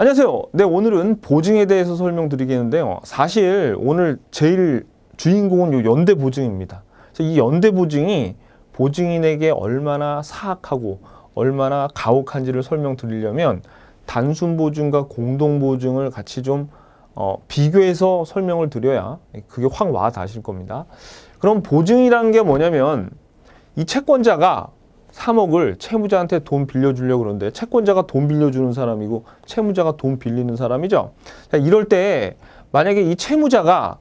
안녕하세요. 네, 오늘은 보증에 대해서 설명드리겠는데요. 사실 오늘 제일 주인공은 요 연대 보증입니다. 그래서 이 연대 보증이 보증인에게 얼마나 사악하고 얼마나 가혹한지를 설명드리려면 단순 보증과 공동 보증을 같이 좀 어, 비교해서 설명을 드려야 그게 확 와닿으실 겁니다. 그럼 보증이라는 게 뭐냐면 이 채권자가 3억을 채무자한테 돈 빌려주려고 그러는데 채권자가 돈 빌려주는 사람이고 채무자가 돈 빌리는 사람이죠. 자, 이럴 때 만약에 이 채무자가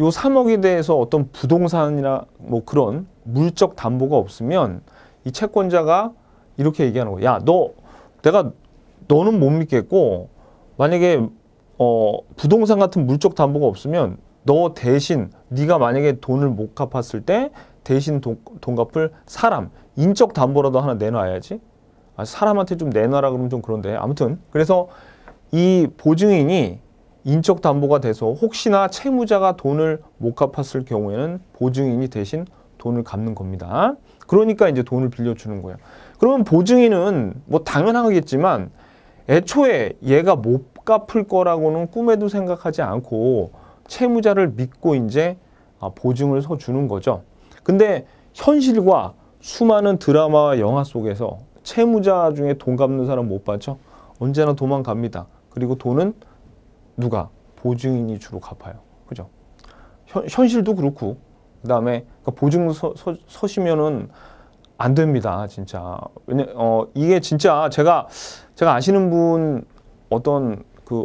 요삼억에 대해서 어떤 부동산이나 뭐 그런 물적 담보가 없으면 이 채권자가 이렇게 얘기하는 거야. 야, 너 내가 너는 못 믿겠고 만약에 어 부동산 같은 물적 담보가 없으면 너 대신 네가 만약에 돈을 못 갚았을 때 대신 돈, 돈 갚을 사람 인적 담보라도 하나 내놔야지. 아, 사람한테 좀 내놔라 그러면 좀 그런데 아무튼 그래서 이 보증인이 인적 담보가 돼서 혹시나 채무자가 돈을 못 갚았을 경우에는 보증인이 대신 돈을 갚는 겁니다. 그러니까 이제 돈을 빌려주는 거예요. 그러면 보증인은 뭐 당연하겠지만 애초에 얘가 못 갚을 거라고는 꿈에도 생각하지 않고 채무자를 믿고 이제 아, 보증을 서주는 거죠. 근데 현실과 수많은 드라마와 영화 속에서 채무자 중에 돈 갚는 사람 못 봤죠? 언제나 도망갑니다. 그리고 돈은 누가? 보증인이 주로 갚아요. 그죠? 현, 실도 그렇고 그 다음에 그러니까 보증 서, 서 시면은안 됩니다. 진짜. 왜냐 어 이게 진짜 제가 제가 아시는 분 어떤 그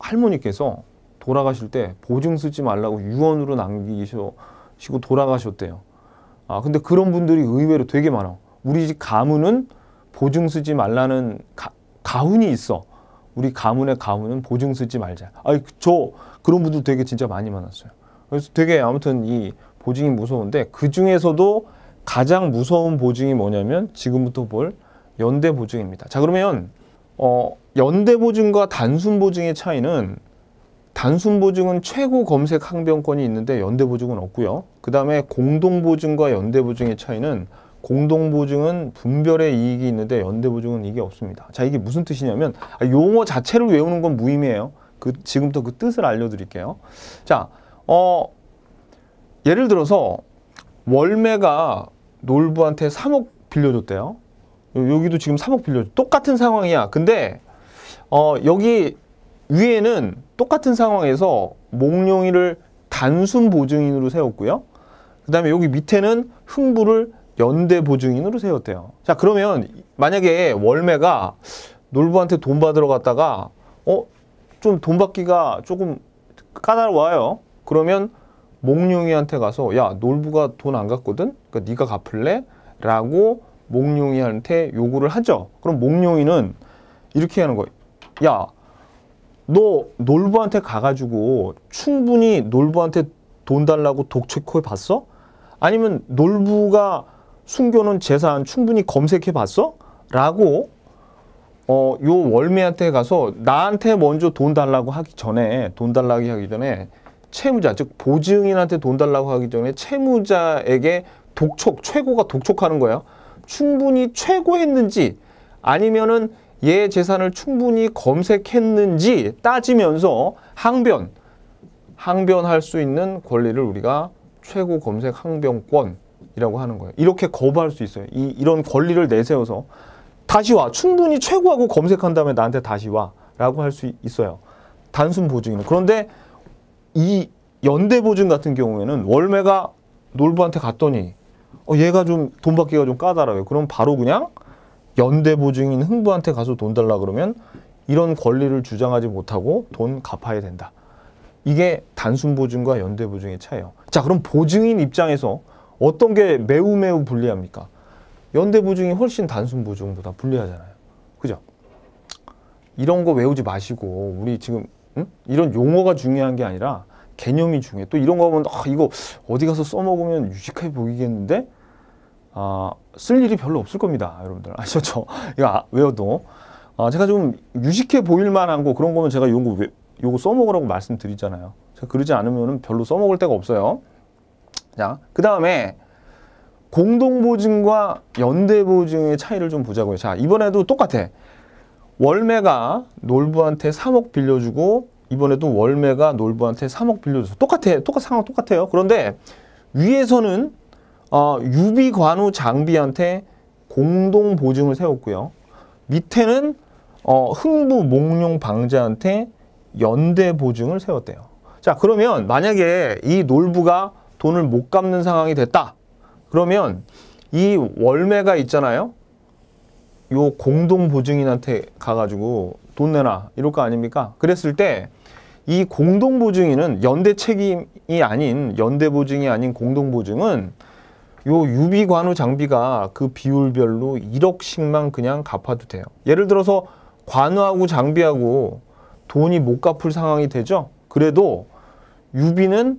할머니께서 돌아가실 때 보증 쓰지 말라고 유언으로 남기시고 돌아가셨대요. 아 근데 그런 분들이 의외로 되게 많아. 우리 집 가문은 보증 쓰지 말라는 가, 가훈이 있어. 우리 가문의 가훈은 보증 쓰지 말자. 아니 저 그런 분들 되게 진짜 많이 많았어요 그래서 되게 아무튼 이 보증이 무서운데 그 중에서도 가장 무서운 보증이 뭐냐면 지금부터 볼 연대 보증입니다. 자 그러면 어 연대 보증과 단순 보증의 차이는 단순 보증은 최고 검색 항변권이 있는데 연대 보증은 없고요. 그 다음에 공동 보증과 연대 보증의 차이는 공동 보증은 분별의 이익이 있는데 연대 보증은 이게 없습니다. 자 이게 무슨 뜻이냐면 아, 용어 자체를 외우는 건 무의미해요. 그 지금부터 그 뜻을 알려드릴게요. 자, 어 예를 들어서 월매가 놀부한테 3억 빌려줬대요. 여기도 지금 3억 빌려줬 똑같은 상황이야. 근데 어 여기 위에는 똑같은 상황에서 몽룡이를 단순 보증인으로 세웠고요. 그 다음에 여기 밑에는 흥부를 연대 보증인으로 세웠대요. 자 그러면 만약에 월매가 놀부한테 돈 받으러 갔다가 어? 좀 돈 받기가 조금 까다로워요. 그러면 몽룡이한테 가서 야 놀부가 돈 안 갔거든? 그러니까 네가 갚을래? 라고 몽룡이한테 요구를 하죠. 그럼 몽룡이는 이렇게 하는 거예요. 야너 놀부한테 가가지고 충분히 놀부한테 돈 달라고 독채코에 봤어? 아니면 놀부가 숨겨놓은 재산 충분히 검색해 봤어? 라고 어, 요 월매한테 가서 나한테 먼저 돈 달라고 하기 전에 돈 달라고 하기 전에 채무자 즉 보증인한테 돈 달라고 하기 전에 채무자에게 독촉 최고가 독촉하는 거예요 충분히 최고했는지 아니면은 얘 재산을 충분히 검색했는지 따지면서 항변, 항변할 수 있는 권리를 우리가 최고 검색 항변권이라고 하는 거예요. 이렇게 거부할 수 있어요. 이, 이런 권리를 내세워서 다시 와. 충분히 최고하고 검색한 다음에 나한테 다시 와. 라고 할 수 있어요. 단순 보증은. 그런데 이 연대 보증 같은 경우에는 월매가 놀부한테 갔더니 어, 얘가 좀 돈 받기가 좀 까다로워요. 그럼 바로 그냥 연대 보증인 흥부한테 가서 돈 달라 그러면 이런 권리를 주장하지 못하고 돈 갚아야 된다. 이게 단순 보증과 연대 보증의 차이예요. 자, 그럼 보증인 입장에서 어떤 게 매우 매우 불리합니까? 연대 보증이 훨씬 단순 보증보다 불리하잖아요. 그죠? 이런 거 외우지 마시고 우리 지금 응? 이런 용어가 중요한 게 아니라 개념이 중요해. 또 이런 거 보면 아 이거 어디 가서 써먹으면 유식하게 보이겠는데 아, 쓸 일이 별로 없을 겁니다. 여러분들 아셨죠? 이거 아, 외워도 아, 제가 좀 유식해 보일 만한 거 그런 거는 제가 요거 왜, 요거 써먹으라고 말씀드리잖아요. 제가 그러지 않으면 별로 써먹을 데가 없어요. 자, 그 다음에 공동보증과 연대보증의 차이를 좀 보자고요. 자, 이번에도 똑같아. 월매가 놀부한테 3억 빌려주고 이번에도 월매가 놀부한테 3억 빌려줘서 똑같아. 똑같 상황 똑같아요. 그런데 위에서는 어, 유비관우 장비한테 공동 보증을 세웠고요. 밑에는 어, 흥부 몽룡 방자한테 연대 보증을 세웠대요. 자 그러면 만약에 이 놀부가 돈을 못 갚는 상황이 됐다. 그러면 이 월매가 있잖아요. 요 공동 보증인한테 가가지고 돈 내놔 이럴 거 아닙니까? 그랬을 때 이 공동 보증인은 연대 책임이 아닌 연대 보증이 아닌 공동 보증은 요 유비 관우 장비가 그 비율별로 1억씩만 그냥 갚아도 돼요. 예를 들어서 관우하고 장비하고 돈이 못 갚을 상황이 되죠. 그래도 유비는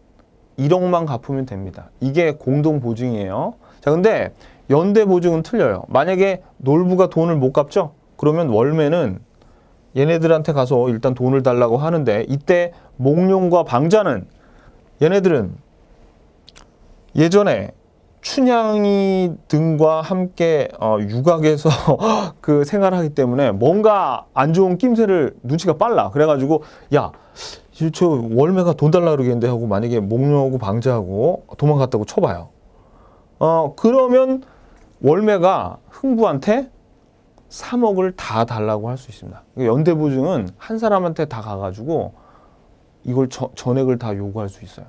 1억만 갚으면 됩니다. 이게 공동 보증이에요. 자, 근데 연대 보증은 틀려요. 만약에 놀부가 돈을 못 갚죠? 그러면 월매는 얘네들한테 가서 일단 돈을 달라고 하는데 이때 목룡과 방자는 얘네들은 예전에 춘향이 등과 함께 어, 육악에서그 생활하기 때문에 뭔가 안 좋은 낌새를 눈치가 빨라 그래가지고 야저 월매가 돈 달라 그러겠는데 하고 만약에 목녀하고 방자하고 도망갔다고 쳐봐요 어 그러면 월매가 흥부한테 3억을 다 달라고 할 수 있습니다 그러니까 연대보증은 한 사람한테 다 가가지고 이걸 저, 전액을 다 요구할 수 있어요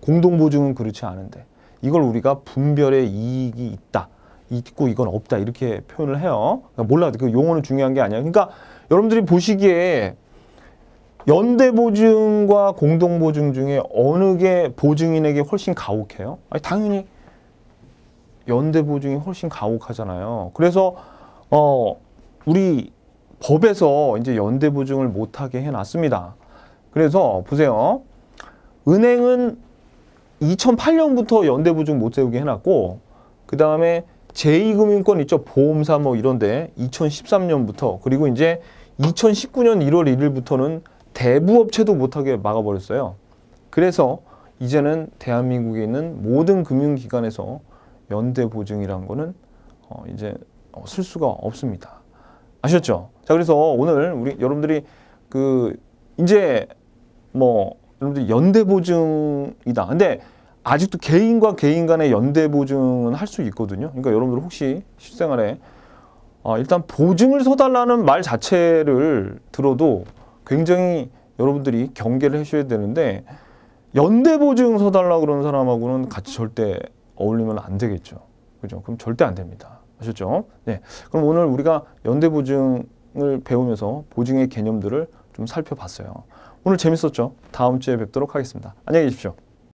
공동보증은 그렇지 않은데 이걸 우리가 분별의 이익이 있다. 있고 이건 없다. 이렇게 표현을 해요. 그러니까 몰라도 그 용어는 중요한 게 아니야. 그러니까 여러분들이 보시기에 연대 보증과 공동 보증 중에 어느 게 보증인에게 훨씬 가혹해요? 아니, 당연히 연대 보증이 훨씬 가혹하잖아요. 그래서 어 우리 법에서 이제 연대 보증을 못하게 해놨습니다. 그래서 보세요. 은행은 2008년부터 연대보증 못 세우게 해놨고 그 다음에 제2금융권 있죠. 보험사 뭐 이런데 2013년부터 그리고 이제 2019년 1월 1일부터는 대부업체도 못하게 막아버렸어요. 그래서 이제는 대한민국에 있는 모든 금융기관에서 연대보증이란 거는 어 이제 어, 쓸 수가 없습니다. 아셨죠? 자 그래서 오늘 우리 여러분들이 그 이제 뭐 여러분들 연대 보증이다. 근데 아직도 개인과 개인 간의 연대 보증은 할 수 있거든요. 그러니까 여러분들 혹시 실생활에 어, 일단 보증을 서달라는 말 자체를 들어도 굉장히 여러분들이 경계를 해주셔야 되는데 연대 보증 서달라 그러는 사람하고는 같이 절대 어울리면 안 되겠죠. 그죠? 그럼 절대 안 됩니다. 아셨죠? 네. 그럼 오늘 우리가 연대 보증을 배우면서 보증의 개념들을 좀 살펴봤어요. 오늘 재밌었죠? 다음 주에 뵙도록 하겠습니다. 안녕히 계십시오.